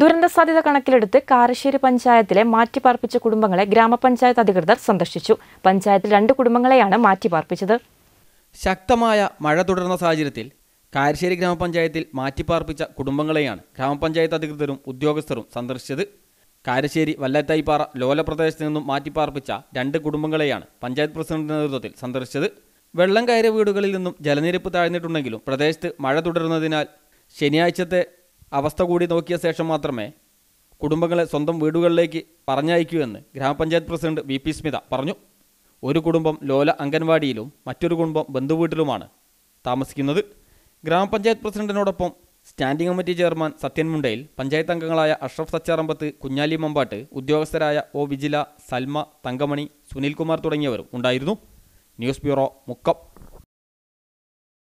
ദുരന്ത സാധ്യത കണക്കിലെടുത്ത് കാരശ്ശേരി പഞ്ചായത്തിലെ മാറ്റിപ്പാർപ്പിച്ച കുടുംബങ്ങളെ ഗ്രാമപഞ്ചായത്ത് അധികൃതർ സന്ദർശിച്ചു പഞ്ചായത്തിൽ രണ്ട് കുടുംബങ്ങളെയാണ് മാറ്റിപ്പാർപ്പിച്ചത് ശക്തമായ മഴ തുടർന്ന സാഹചര്യത്തിൽ കാരശ്ശേരി ഗ്രാമപഞ്ചായത്തിൽ മാറ്റിപ്പാർപ്പിച്ച കുടുംബങ്ങളെയാണ് ഗ്രാമപഞ്ചായത്ത് അധികൃതരും ഉദ്യോഗസ്ഥരും സന്ദർശിച്ചത് കാരശ്ശേരി വല്ലത്തായിപ്പാറ ലോല പ്രദേശത്ത് നിന്നും മാറ്റിപ്പാർപ്പിച്ച രണ്ട് കുടുംബങ്ങളെയാണ് പഞ്ചായത്ത് പ്രസിഡന്റിന്റെ നേതൃത്വത്തിൽ സന്ദർശിച്ചത് വെള്ളം കയറിയ വീടുകളിൽ നിന്നും ജലനിരപ്പ് താഴ്ന്നിട്ടുണ്ടെങ്കിലും പ്രദേശത്ത് മഴ തുടരുന്നതിനാൽ ശനിയാഴ്ചത്തെ അവസ്ഥ കൂടി നോക്കിയ ശേഷം മാത്രമേ കുടുംബങ്ങളെ സ്വന്തം വീടുകളിലേക്ക് പറഞ്ഞയക്കൂ എന്ന് ഗ്രാമപഞ്ചായത്ത് പ്രസിഡന്റ് വി പി സ്മിത പറഞ്ഞു ഒരു കുടുംബം ലോല അംഗൻവാടിയിലും മറ്റൊരു കുടുംബം ബന്ധുവീട്ടിലുമാണ് താമസിക്കുന്നത് ഗ്രാമപഞ്ചായത്ത് പ്രസിഡന്റിനോടൊപ്പം standing committee chairman Sathyan Mundayil panchayat അംഗങ്ങളായ അഷ്റഫ് സച്ചാറമ്പത്ത് കുഞ്ഞാലി മമ്പാട്ട് ഉദ്യോഗസ്ഥരായ ഒ വിജില സൽമ തങ്കമണി സുനിൽകുമാർ തുടങ്ങിയവരും ഉണ്ടായിരുന്നു ന്യൂസ് ബ്യൂറോ മുക്കം